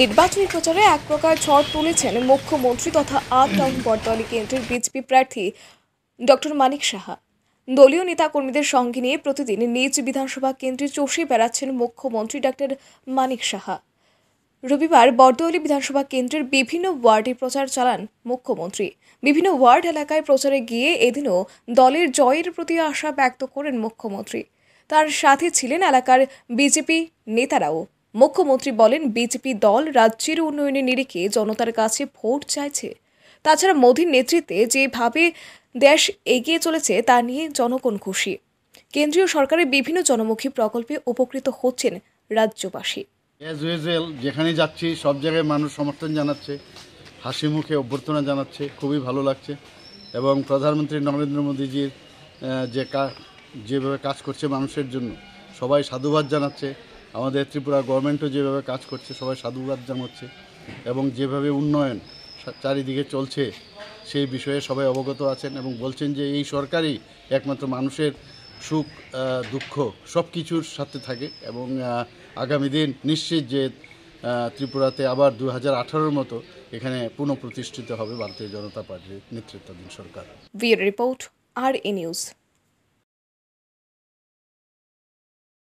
নির্বাচনী প্রচারে এক প্রকার ঝড় তুলেছেন মুখ্যমন্ত্রী তথা আপ টাউন বটতলী কেন্দ্রের বিজেপি প্রার্থী ডক্টর মানিক সাহা দলীয় নেতাকর্মীদের সঙ্গে নিয়ে প্রতিদিন নিজ বিধানসভা কেন্দ্রে চষে বেড়াচ্ছেন মুখ্যমন্ত্রী ডক্টর মানিক সাহা রবিবার বর্দৌলি বিধানসভা কেন্দ্রের বিভিন্ন ওয়ার্ডে প্রচার চালান মুখ্যমন্ত্রী বিভিন্ন ওয়ার্ড এলাকায় প্রচারে গিয়ে এদিনও দলের জয়ের প্রতি আশা ব্যক্ত করেন মুখ্যমন্ত্রী তার সাথে ছিলেন এলাকার বিজেপি নেতারাও মুখ্যমন্ত্রী বলেন বিজেপি দল রাজ্যের উন্নয়নের নিরিখে জনতার কাছে ভোট চাইছে তাছাড়া মোদীর নেতৃত্বে যেভাবে দেশ এগিয়ে চলেছে তা নিয়ে জনগণ খুশি কেন্দ্রীয় সরকারের বিভিন্ন জনমুখী প্রকল্পে উপকৃত হচ্ছেন রাজ্যবাসী অ্যাজ ইউজুয়াল যেখানে যাচ্ছি সব জায়গায় মানুষ সমর্থন জানাচ্ছে হাসি মুখে অভ্যর্থনা জানাচ্ছে খুবই ভালো লাগছে এবং প্রধানমন্ত্রী নরেন্দ্র মোদীজির যে কাজ যেভাবে কাজ করছে মানুষের জন্য সবাই সাধুবাদ জানাচ্ছে আমাদের ত্রিপুরা গভর্নমেন্টও যেভাবে কাজ করছে সবাই সাধুবাদ জানাচ্ছে এবং যেভাবে উন্নয়ন চারিদিকে চলছে সেই বিষয়ে সবাই অবগত আছেন এবং বলছেন যে এই সরকারই একমাত্র মানুষের সুখ দুঃখ সব কিছুর সাথে থাকে এবং আগামী দিন নিশ্চিত যে ত্রিপুরাতে আবার দু হাজার মতো এখানে পুনঃপ্রতিষ্ঠিত হবে ভারতীয় জনতা পার্টির নেতৃত্বাধীন সরকার রিপোর্ট আর এ নিউজ